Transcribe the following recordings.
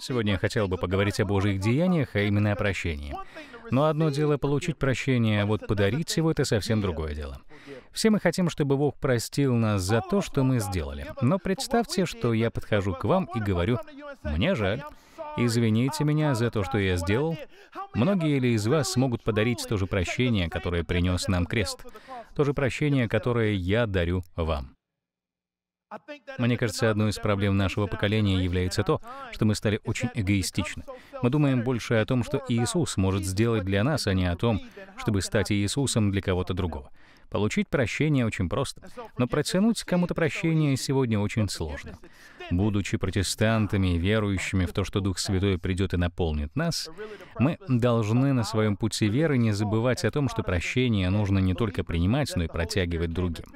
Сегодня я хотел бы поговорить о Божьих деяниях, а именно о прощении. Но одно дело получить прощение, а вот подарить его — это совсем другое дело. Все мы хотим, чтобы Бог простил нас за то, что мы сделали. Но представьте, что я подхожу к вам и говорю, «Мне жаль, извините меня за то, что я сделал». Многие ли из вас смогут подарить то же прощение, которое принес нам крест? То же прощение, которое я дарю вам. Мне кажется, одной из проблем нашего поколения является то, что мы стали очень эгоистичны. Мы думаем больше о том, что Иисус может сделать для нас, а не о том, чтобы стать Иисусом для кого-то другого. Получить прощение очень просто, но протянуть кому-то прощение сегодня очень сложно. Будучи протестантами и верующими в то, что Дух Святой придет и наполнит нас, мы должны на своем пути веры не забывать о том, что прощение нужно не только принимать, но и протягивать другим.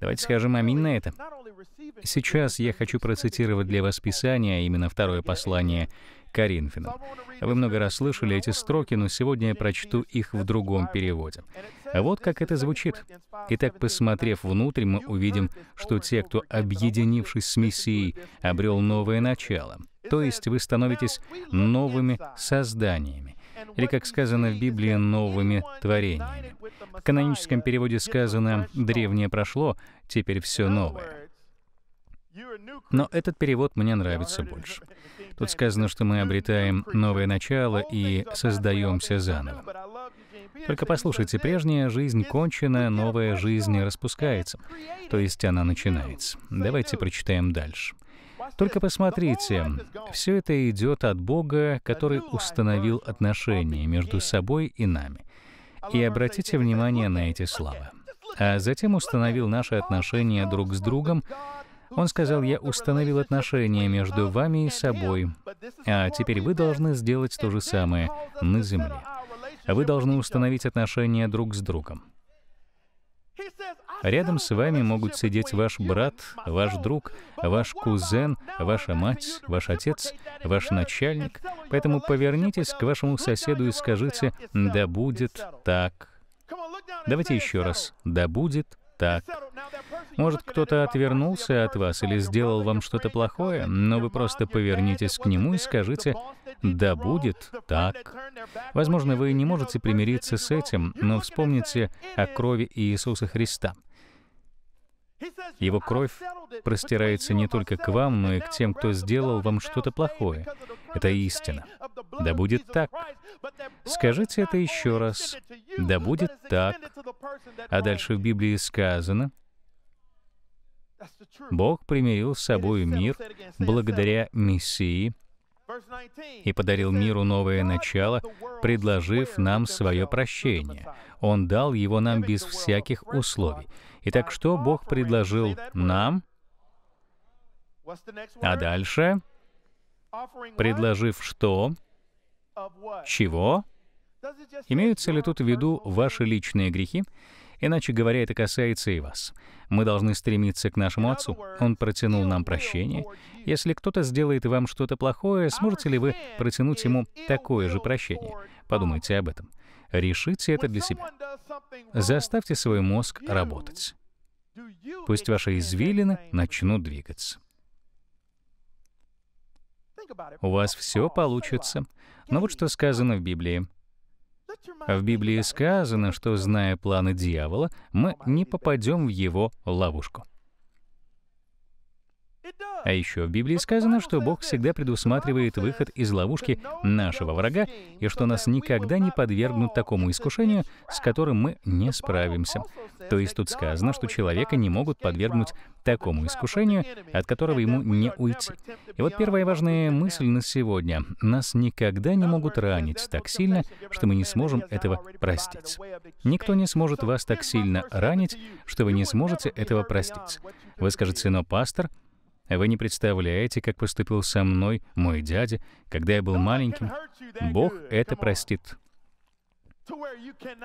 Давайте скажем аминь на это. Сейчас я хочу процитировать для вас Писание, именно второе послание Коринфянам. Вы много раз слышали эти строки, но сегодня я прочту их в другом переводе. Вот как это звучит. Итак, посмотрев внутрь, мы увидим, что те, кто, объединившись с Мессией, обрел новое начало. То есть вы становитесь новыми созданиями или, как сказано в Библии, новыми творениями. В каноническом переводе сказано «древнее прошло, теперь все новое». Но этот перевод мне нравится больше. Тут сказано, что мы обретаем новое начало и создаемся заново. Только послушайте, прежняя жизнь кончена, новая жизнь распускается, то есть она начинается. Давайте прочитаем дальше. Только посмотрите, все это идет от Бога, который установил отношения между собой и нами. И обратите внимание на эти слова. А затем установил наши отношения друг с другом. Он сказал, «Я установил отношения между вами и собой, а теперь вы должны сделать то же самое на земле. Вы должны установить отношения друг с другом». Рядом с вами могут сидеть ваш брат, ваш друг, ваш кузен, ваша мать, ваш отец, ваш начальник. Поэтому повернитесь к вашему соседу и скажите «Да будет так». Давайте еще раз «Да будет так». Может, кто-то отвернулся от вас или сделал вам что-то плохое, но вы просто повернитесь к нему и скажите «Да будет так». Возможно, вы не можете примириться с этим, но вспомните о крови Иисуса Христа. Его кровь простирается не только к вам, но и к тем, кто сделал вам что-то плохое. Это истина. Да будет так. Скажите это еще раз. Да будет так. А дальше в Библии сказано, Бог примирил с собой мир благодаря Мессии, и подарил миру новое начало, предложив нам свое прощение. Он дал его нам без всяких условий. Итак, что Бог предложил нам? А дальше? Предложив что? Чего? Имеются ли тут в виду ваши личные грехи? Иначе говоря, это касается и вас. Мы должны стремиться к нашему Отцу. Он протянул нам прощение. Если кто-то сделает вам что-то плохое, сможете ли вы протянуть ему такое же прощение? Подумайте об этом. Решите это для себя. Заставьте свой мозг работать. Пусть ваши извилины начнут двигаться. У вас все получится. Но ну вот что сказано в Библии. В Библии сказано, что, зная планы дьявола, мы не попадем в его ловушку. А еще в Библии сказано, что Бог всегда предусматривает выход из ловушки нашего врага и что нас никогда не подвергнут такому искушению, с которым мы не справимся. То есть тут сказано, что человека не могут подвергнуть такому искушению, от которого ему не уйти. И вот первая важная мысль на сегодня. Нас никогда не могут ранить так сильно, что мы не сможем этого простить. Никто не сможет вас так сильно ранить, что вы не сможете этого простить. Вы скажете, но пастор, вы не представляете, как поступил со мной мой дядя, когда я был маленьким. Бог это простит.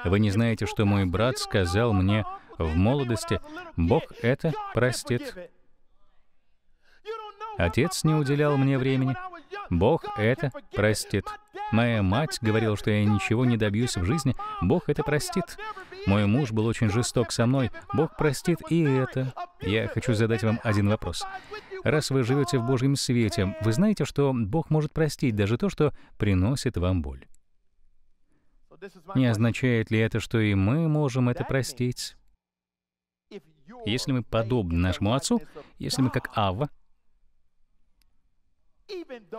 Вы не знаете, что мой брат сказал мне в молодости, Бог это простит. Отец не уделял мне времени. Бог это простит. Моя мать говорила, что я ничего не добьюсь в жизни. Бог это простит. Мой муж был очень жесток со мной. Бог простит и это. Я хочу задать вам один вопрос. Раз вы живете в Божьем свете, вы знаете, что Бог может простить даже то, что приносит вам боль. Не означает ли это, что и мы можем это простить? Если мы подобны нашему Отцу, если мы как Ава,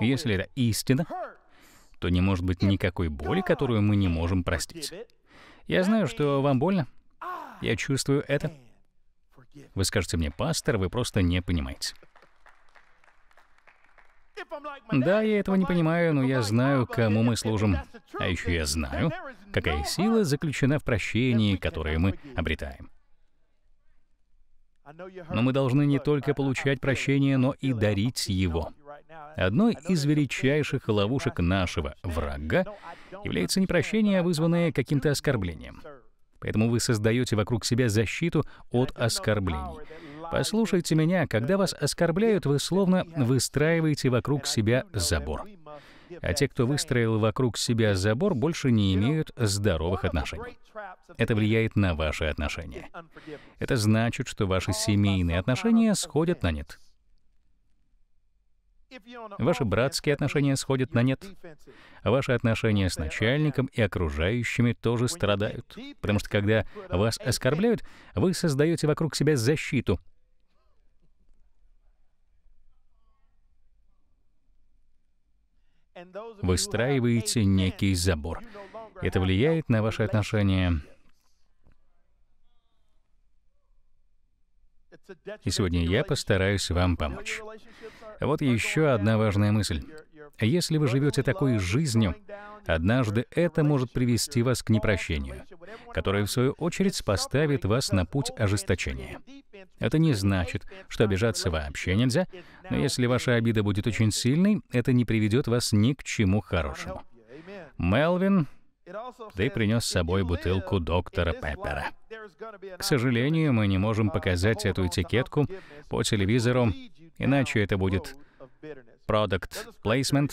если это истина, то не может быть никакой боли, которую мы не можем простить. Я знаю, что вам больно. Я чувствую это. Вы скажете мне, пастор, вы просто не понимаете. Да, я этого не понимаю, но я знаю, кому мы служим. А еще я знаю, какая сила заключена в прощении, которое мы обретаем. Но мы должны не только получать прощение, но и дарить его. Одной из величайших ловушек нашего врага является не а вызванное каким-то оскорблением. Поэтому вы создаете вокруг себя защиту от оскорблений. Послушайте меня, когда вас оскорбляют, вы словно выстраиваете вокруг себя забор. А те, кто выстроил вокруг себя забор, больше не имеют здоровых отношений. Это влияет на ваши отношения. Это значит, что ваши семейные отношения сходят на нет. Ваши братские отношения сходят на нет. а Ваши отношения с начальником и окружающими тоже страдают. Потому что когда вас оскорбляют, вы создаете вокруг себя защиту. Выстраиваете некий забор. Это влияет на ваши отношения. И сегодня я постараюсь вам помочь. Вот еще одна важная мысль. Если вы живете такой жизнью, однажды это может привести вас к непрощению, которое, в свою очередь, поставит вас на путь ожесточения. Это не значит, что обижаться вообще нельзя, но если ваша обида будет очень сильной, это не приведет вас ни к чему хорошему. Мелвин, ты принес с собой бутылку доктора Пеппера. К сожалению, мы не можем показать эту этикетку по телевизору иначе это будет продукт Placement.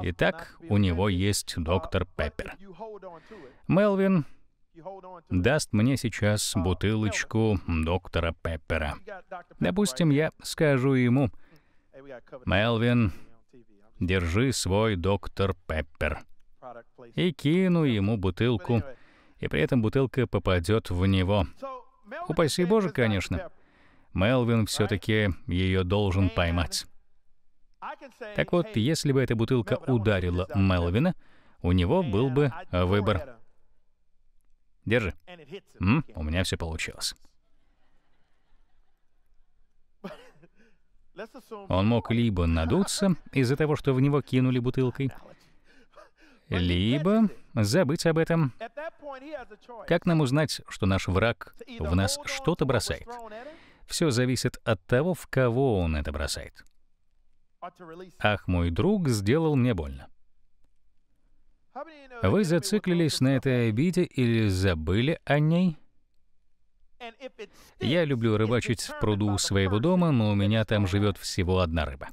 Итак, у него есть доктор Пеппер. Мелвин даст мне сейчас бутылочку доктора Пеппера. Допустим, я скажу ему, «Мелвин, держи свой доктор Пеппер». И кину ему бутылку, и при этом бутылка попадет в него. Упаси Боже, конечно. Мелвин все-таки ее должен поймать. Так вот, если бы эта бутылка ударила Мелвина, у него был бы выбор. Держи. М, у меня все получилось. Он мог либо надуться из-за того, что в него кинули бутылкой, либо забыть об этом. Как нам узнать, что наш враг в нас что-то бросает? Все зависит от того, в кого он это бросает. «Ах, мой друг, сделал мне больно». Вы зациклились на этой обиде или забыли о ней? Я люблю рыбачить в пруду своего дома, но у меня там живет всего одна рыба.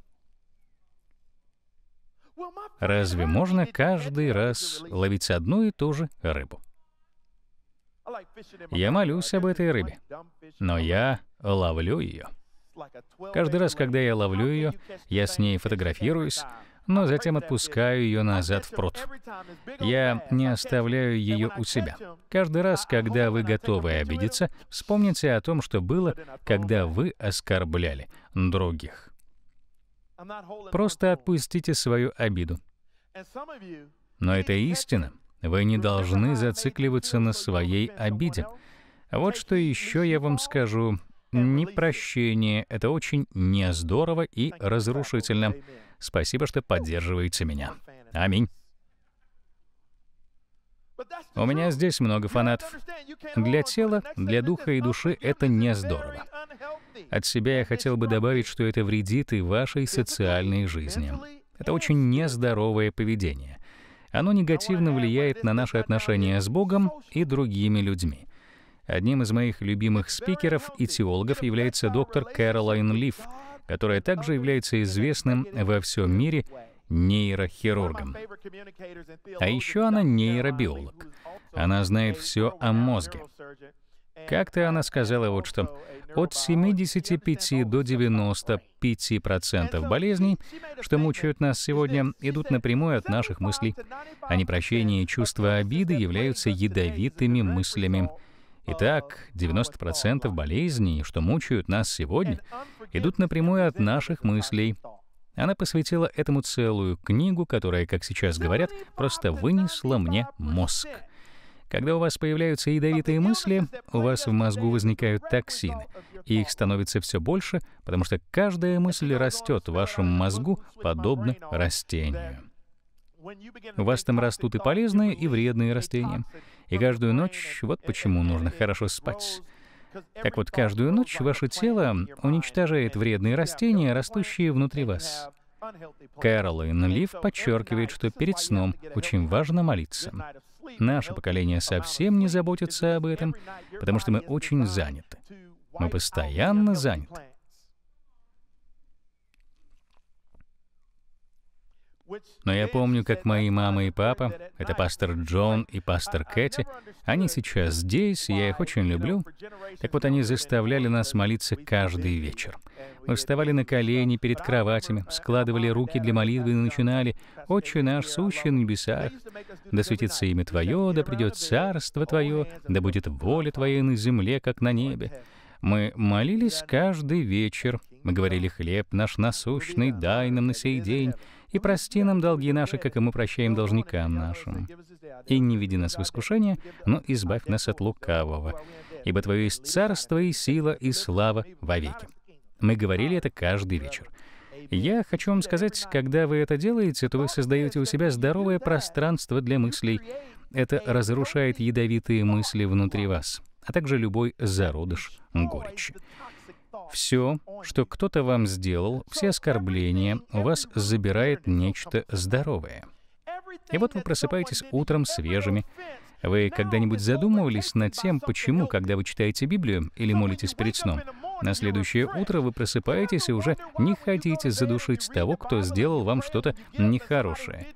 Разве можно каждый раз ловить одну и ту же рыбу? Я молюсь об этой рыбе, но я ловлю ее. Каждый раз, когда я ловлю ее, я с ней фотографируюсь, но затем отпускаю ее назад в пруд. Я не оставляю ее у себя. Каждый раз, когда вы готовы обидеться, вспомните о том, что было, когда вы оскорбляли других. Просто отпустите свою обиду. Но это истина. Вы не должны зацикливаться на своей обиде. А вот что еще я вам скажу. Непрощение — это очень нездорово и разрушительно. Спасибо, что поддерживаете меня. Аминь. У меня здесь много фанатов. Для тела, для духа и души это не здорово. От себя я хотел бы добавить, что это вредит и вашей социальной жизни. Это очень нездоровое поведение. Оно негативно влияет на наши отношения с Богом и другими людьми. Одним из моих любимых спикеров и теологов является доктор Кэролайн Лив, которая также является известным во всем мире нейрохирургом. А еще она нейробиолог. Она знает все о мозге. Как-то она сказала вот что. От 75 до 95% болезней, что мучают нас сегодня, идут напрямую от наших мыслей. А непрощение и чувство обиды являются ядовитыми мыслями. Итак, 90% болезней, что мучают нас сегодня, идут напрямую от наших мыслей. Она посвятила этому целую книгу, которая, как сейчас говорят, просто вынесла мне мозг. Когда у вас появляются ядовитые мысли, у вас в мозгу возникают токсины. И их становится все больше, потому что каждая мысль растет в вашем мозгу подобно растению. У вас там растут и полезные, и вредные растения. И каждую ночь, вот почему нужно хорошо спать. Так вот, каждую ночь ваше тело уничтожает вредные растения, растущие внутри вас. Кэролайн Лив подчеркивает, что перед сном очень важно молиться. Наше поколение совсем не заботится об этом, потому что мы очень заняты. Мы постоянно заняты. Но я помню, как мои мама и папа, это пастор Джон и пастор Кэти, они сейчас здесь, я их очень люблю. Так вот, они заставляли нас молиться каждый вечер. Мы вставали на колени перед кроватями, складывали руки для молитвы и начинали «Отче наш, сущий на небесах, да светится имя Твое, да придет царство Твое, да будет воля Твоя на земле, как на небе». Мы молились каждый вечер, мы говорили «Хлеб наш насущный, дай нам на сей день», и прости нам долги наши, как и мы прощаем должникам нашим. И не веди нас в искушение, но избавь нас от лукавого, ибо Твое есть царство и сила и слава вовеки». Мы говорили это каждый вечер. Я хочу вам сказать, когда вы это делаете, то вы создаете у себя здоровое пространство для мыслей. Это разрушает ядовитые мысли внутри вас, а также любой зародыш горечи. Все, что кто-то вам сделал, все оскорбления, у вас забирает нечто здоровое. И вот вы просыпаетесь утром свежими. Вы когда-нибудь задумывались над тем, почему, когда вы читаете Библию или молитесь перед сном, на следующее утро вы просыпаетесь и уже не хотите задушить того, кто сделал вам что-то нехорошее.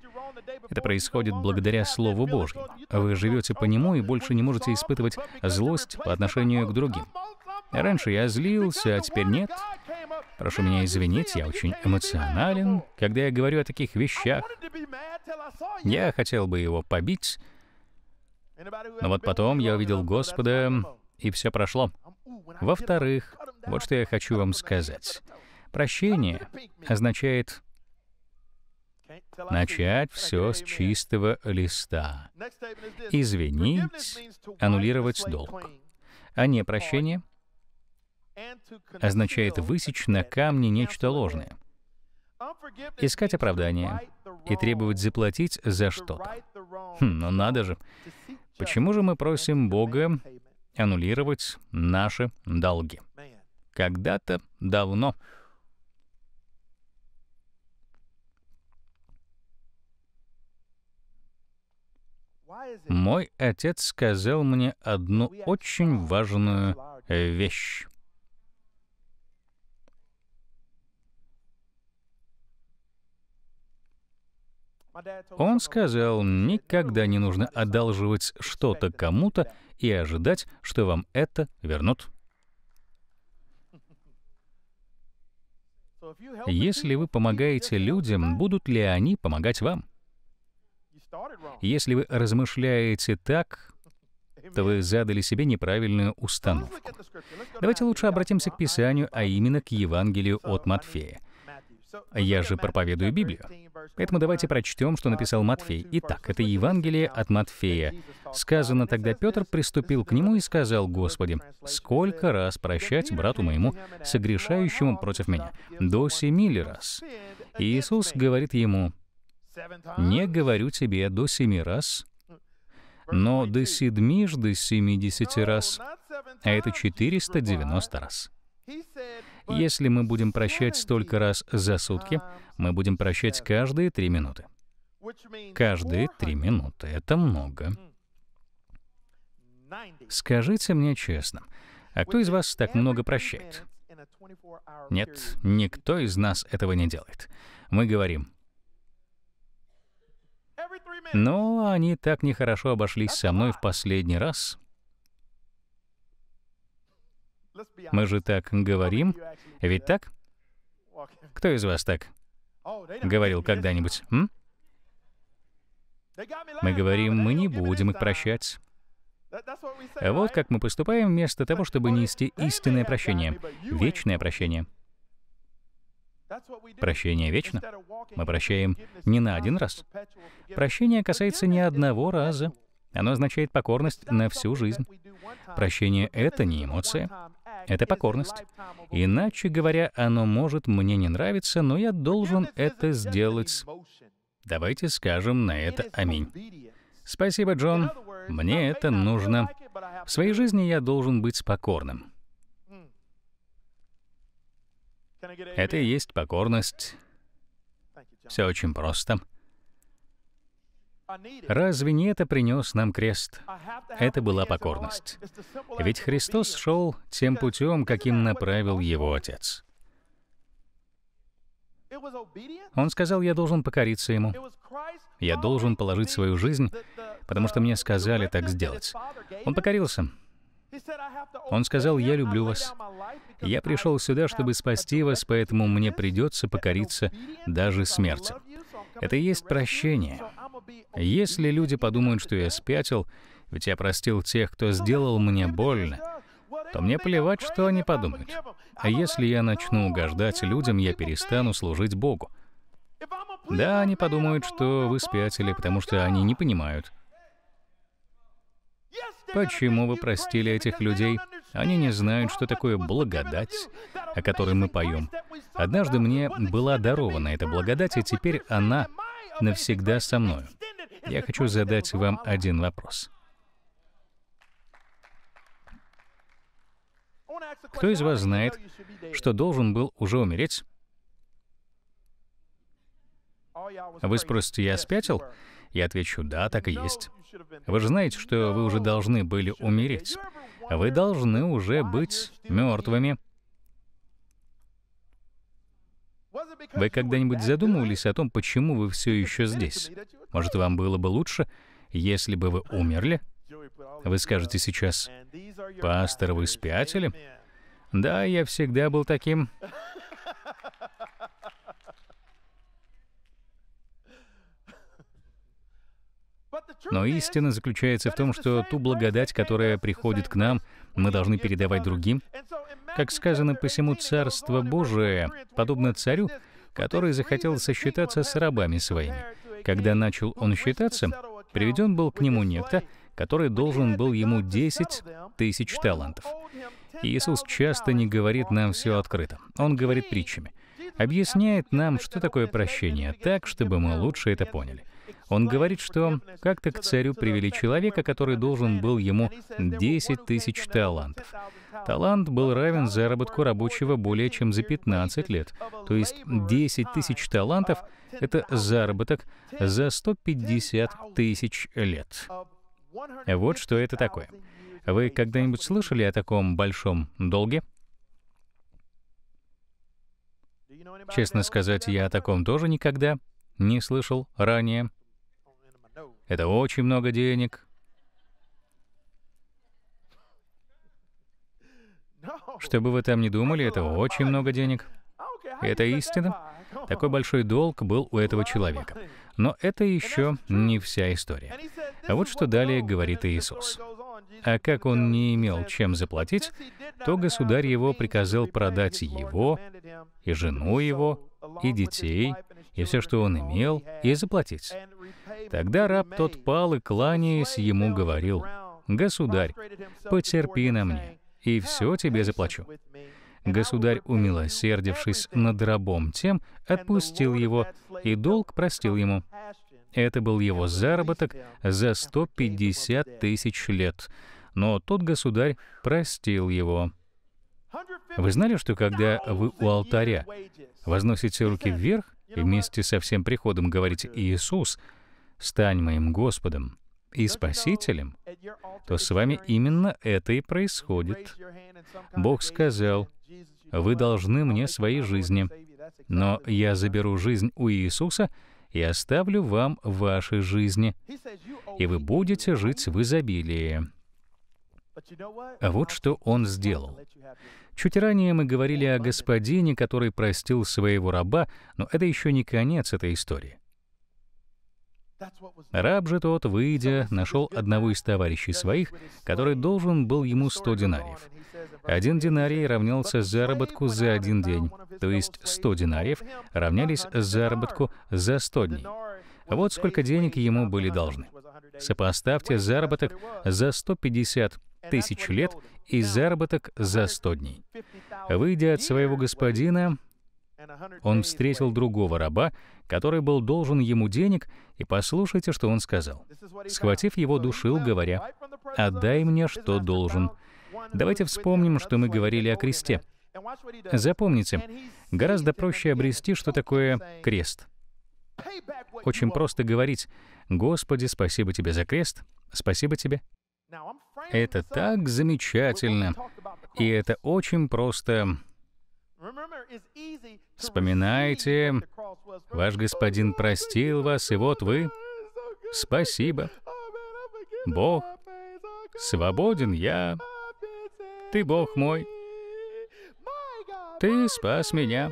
Это происходит благодаря Слову Божьему. Вы живете по нему и больше не можете испытывать злость по отношению к другим. Раньше я злился, а теперь нет. Прошу меня извинить, я очень эмоционален, когда я говорю о таких вещах. Я хотел бы его побить, но вот потом я увидел Господа, и все прошло. Во-вторых, вот что я хочу вам сказать. Прощение означает начать все с чистого листа, извинить, аннулировать долг. А не прощение — означает высечь на камне нечто ложное, искать оправдания и требовать заплатить за что-то. Хм, ну надо же. Почему же мы просим Бога аннулировать наши долги? Когда-то давно. Мой отец сказал мне одну очень важную вещь. Он сказал, никогда не нужно одалживать что-то кому-то и ожидать, что вам это вернут. Если вы помогаете людям, будут ли они помогать вам? Если вы размышляете так, то вы задали себе неправильную установку. Давайте лучше обратимся к Писанию, а именно к Евангелию от Матфея. Я же проповедую Библию. Поэтому давайте прочтем, что написал Матфей. Итак, это Евангелие от Матфея. Сказано тогда, Петр приступил к нему и сказал, «Господи, сколько раз прощать брату моему, согрешающему против меня? До семи ли раз?» и Иисус говорит ему, «Не говорю тебе до семи раз, но до седмижды семидесяти раз, а это четыреста девяносто раз». Если мы будем прощать столько раз за сутки, мы будем прощать каждые три минуты. Каждые три минуты. Это много. Скажите мне честно, а кто из вас так много прощает? Нет, никто из нас этого не делает. Мы говорим, но «Ну, они так нехорошо обошлись со мной в последний раз. Мы же так говорим, ведь так? Кто из вас так говорил когда-нибудь? Мы говорим, мы не будем их прощать. Вот как мы поступаем вместо того, чтобы нести истинное прощение, вечное прощение. Прощение вечно. Мы прощаем не на один раз. Прощение касается не одного раза. Оно означает покорность на всю жизнь. Прощение — это не эмоция. Это покорность. Иначе говоря, оно может мне не нравиться, но я должен это сделать. Давайте скажем на это аминь. Спасибо, Джон. Мне это нужно. В своей жизни я должен быть покорным. Это и есть покорность. Все очень просто. Разве не это принес нам крест? Это была покорность. Ведь Христос шел тем путем, каким направил его Отец. Он сказал, я должен покориться ему. Я должен положить свою жизнь, потому что мне сказали так сделать. Он покорился. Он сказал, я люблю вас. Я пришел сюда, чтобы спасти вас, поэтому мне придется покориться даже смерти. Это и есть прощение. Если люди подумают, что я спятил, ведь я простил тех, кто сделал мне больно, то мне плевать, что они подумают. А если я начну угождать людям, я перестану служить Богу. Да, они подумают, что вы спятили, потому что они не понимают. Почему вы простили этих людей? Они не знают, что такое благодать, о которой мы поем. Однажды мне была дарована эта благодать, и теперь она навсегда со мною. Я хочу задать вам один вопрос. Кто из вас знает, что должен был уже умереть? Вы спросите, я спятил? Я отвечу, да, так и есть. Вы же знаете, что вы уже должны были умереть. Вы должны уже быть мертвыми. Вы когда-нибудь задумывались о том, почему вы все еще здесь? Может, вам было бы лучше, если бы вы умерли? Вы скажете сейчас, «Пастор, вы спятили?» Да, я всегда был таким. Но истина заключается в том, что ту благодать, которая приходит к нам, мы должны передавать другим. Как сказано посему Царство Божие, подобно царю, который захотел сосчитаться с рабами своими. Когда начал он считаться, приведен был к нему некто, который должен был ему 10 тысяч талантов. Иисус часто не говорит нам все открыто. Он говорит притчами. Объясняет нам, что такое прощение, так, чтобы мы лучше это поняли. Он говорит, что как-то к царю привели человека, который должен был ему 10 тысяч талантов. Талант был равен заработку рабочего более чем за 15 лет. То есть 10 тысяч талантов — это заработок за 150 тысяч лет. Вот что это такое. Вы когда-нибудь слышали о таком большом долге? Честно сказать, я о таком тоже никогда не слышал ранее. Это очень много денег. Что бы вы там ни думали, это очень много денег. Это истина. Такой большой долг был у этого человека. Но это еще не вся история. А вот что далее говорит Иисус. А как он не имел чем заплатить, то государь его приказал продать его, и жену его, и детей, и все, что он имел, и заплатить. Тогда раб тот пал и, кланяясь, ему говорил, «Государь, потерпи на мне, и все тебе заплачу». Государь, умилосердившись над рабом тем, отпустил его, и долг простил ему. Это был его заработок за 150 тысяч лет, но тот государь простил его. Вы знали, что когда вы у алтаря возносите руки вверх, и вместе со всем приходом говорить «Иисус, стань моим Господом и Спасителем», то с вами именно это и происходит. Бог сказал, «Вы должны мне свои жизни, но я заберу жизнь у Иисуса и оставлю вам ваши жизни, и вы будете жить в изобилии». А вот что он сделал. Чуть ранее мы говорили о господине, который простил своего раба, но это еще не конец этой истории. Раб же тот, выйдя, нашел одного из товарищей своих, который должен был ему 100 динариев. Один динарий равнялся заработку за один день, то есть 100 динариев равнялись заработку за 100 дней. Вот сколько денег ему были должны. Сопоставьте заработок за 150 тысяч лет и заработок за 100 дней. Выйдя от своего господина, он встретил другого раба, который был должен ему денег, и послушайте, что он сказал. Схватив его, душил, говоря, «Отдай мне, что должен». Давайте вспомним, что мы говорили о кресте. Запомните, гораздо проще обрести, что такое крест — очень просто говорить «Господи, спасибо тебе за крест, спасибо тебе». Это так замечательно, и это очень просто. Вспоминайте, ваш господин oh, простил вас, и вот вы. Спасибо. Бог, oh, свободен я. Ты Бог мой. Ты спас меня.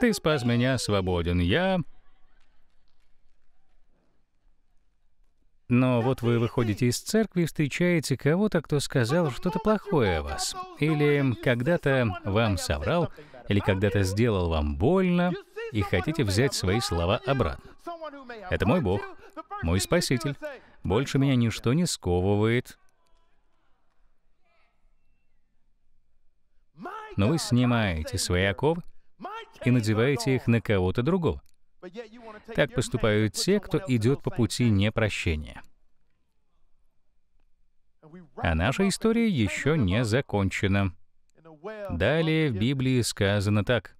Ты спас меня, свободен я. Но вот вы выходите из церкви и встречаете кого-то, кто сказал что-то плохое о вас, или когда-то вам соврал, или когда-то сделал вам больно, и хотите взять свои слова обратно. Это мой Бог, мой Спаситель. Больше меня ничто не сковывает. Но вы снимаете свои оковы, и надеваете их на кого-то другого. Так поступают те, кто идет по пути непрощения. А наша история еще не закончена. Далее в Библии сказано так.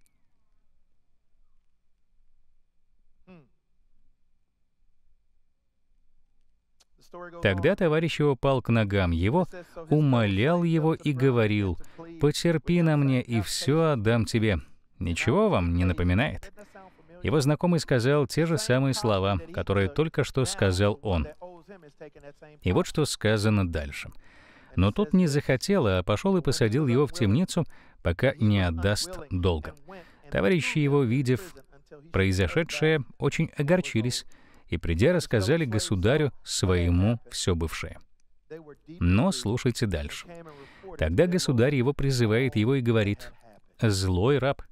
Тогда товарищ его пал к ногам его, умолял его и говорил, «Потерпи на мне, и все отдам тебе». Ничего вам не напоминает? Его знакомый сказал те же самые слова, которые только что сказал он. И вот что сказано дальше. Но тот не захотел, а пошел и посадил его в темницу, пока не отдаст долга. Товарищи его, видев произошедшее, очень огорчились, и, придя, рассказали государю своему все бывшее. Но слушайте дальше. Тогда государь его призывает его и говорит, «Злой раб,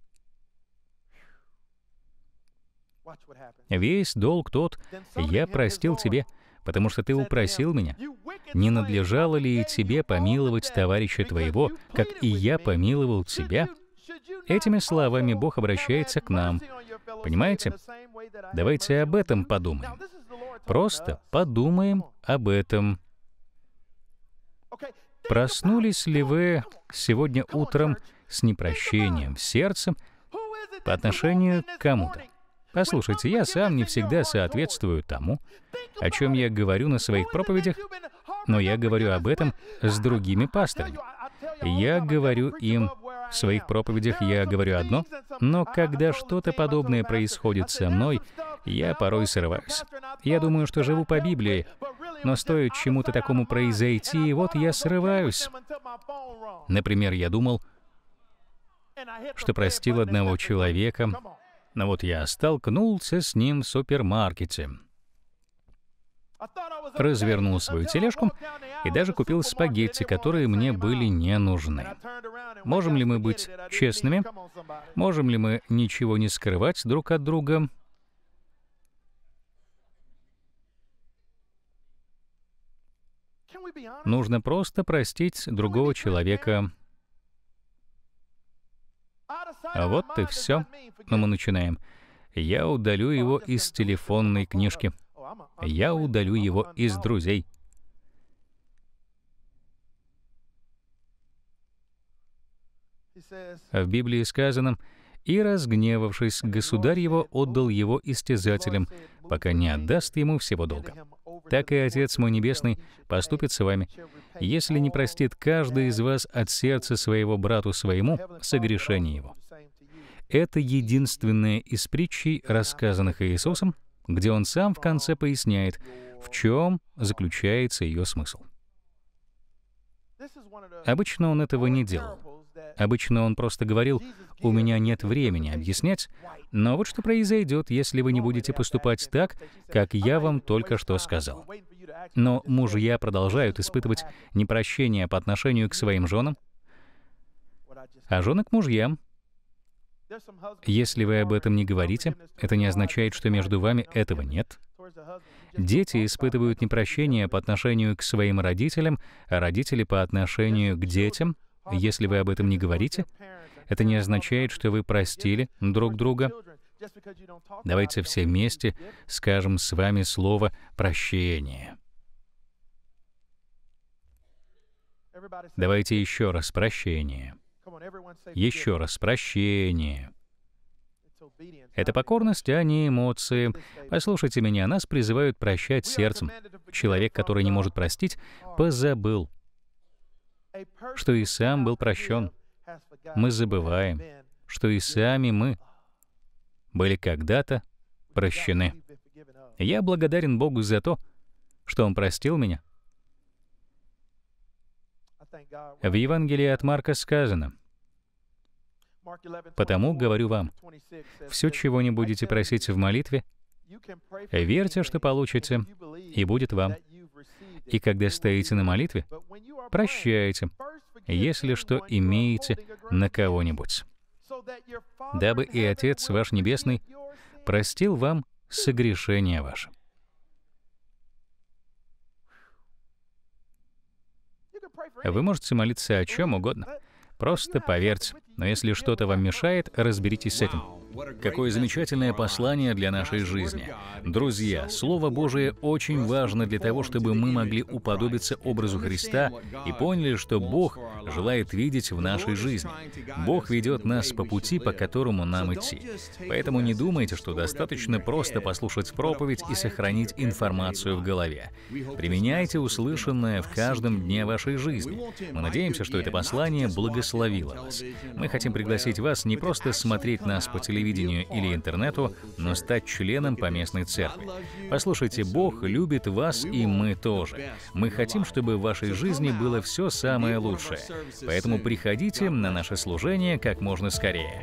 Весь долг тот я простил тебе, потому что ты упросил меня. Не надлежало ли и тебе помиловать товарища твоего, как и я помиловал тебя? Этими словами Бог обращается к нам. Понимаете? Давайте об этом подумаем. Просто подумаем об этом. Проснулись ли вы сегодня утром с непрощением в сердце по отношению к кому-то? Послушайте, я сам не всегда соответствую тому, о чем я говорю на своих проповедях, но я говорю об этом с другими пасторами. Я говорю им в своих проповедях я говорю одно, но когда что-то подобное происходит со мной, я порой срываюсь. Я думаю, что живу по Библии, но стоит чему-то такому произойти, и вот я срываюсь. Например, я думал, что простил одного человека, но вот я столкнулся с ним в супермаркете. Развернул свою тележку и даже купил спагетти, которые мне были не нужны. Можем ли мы быть честными? Можем ли мы ничего не скрывать друг от друга? Нужно просто простить другого человека а вот и все. Но мы начинаем. Я удалю его из телефонной книжки. Я удалю его из друзей. В Библии сказано, «И разгневавшись, государь его отдал его истязателям, пока не отдаст ему всего долга» так и Отец мой Небесный поступит с вами, если не простит каждый из вас от сердца своего брату своему согрешение его». Это единственное из притчей, рассказанных Иисусом, где он сам в конце поясняет, в чем заключается ее смысл. Обычно он этого не делал. Обычно он просто говорил, «У меня нет времени объяснять, но вот что произойдет, если вы не будете поступать так, как я вам только что сказал». Но мужья продолжают испытывать непрощение по отношению к своим женам, а жены к мужьям. Если вы об этом не говорите, это не означает, что между вами этого нет. Дети испытывают непрощение по отношению к своим родителям, а родители по отношению к детям — если вы об этом не говорите, это не означает, что вы простили друг друга. Давайте все вместе скажем с вами слово «прощение». Давайте еще раз «прощение». Еще раз «прощение». Это покорность, а не эмоции. Послушайте меня, нас призывают прощать сердцем. Человек, который не может простить, позабыл — что и сам был прощен. Мы забываем, что и сами мы были когда-то прощены. Я благодарен Богу за то, что Он простил меня. В Евангелии от Марка сказано, «Потому говорю вам, все, чего не будете просить в молитве, верьте, что получите, и будет вам. И когда стоите на молитве, прощайте, если что имеете на кого-нибудь, дабы и Отец ваш Небесный простил вам согрешение ваше. Вы можете молиться о чем угодно, просто поверьте, но если что-то вам мешает, разберитесь с этим. Какое замечательное послание для нашей жизни. Друзья, Слово Божие очень важно для того, чтобы мы могли уподобиться образу Христа и поняли, что Бог желает видеть в нашей жизни. Бог ведет нас по пути, по которому нам идти. Поэтому не думайте, что достаточно просто послушать проповедь и сохранить информацию в голове. Применяйте услышанное в каждом дне вашей жизни. Мы надеемся, что это послание благословило вас. Мы хотим пригласить вас не просто смотреть нас по телевизору, телевидению или интернету, но стать членом поместной церкви. Послушайте, Бог любит вас, и мы тоже. Мы хотим, чтобы в вашей жизни было все самое лучшее. Поэтому приходите на наше служение как можно скорее.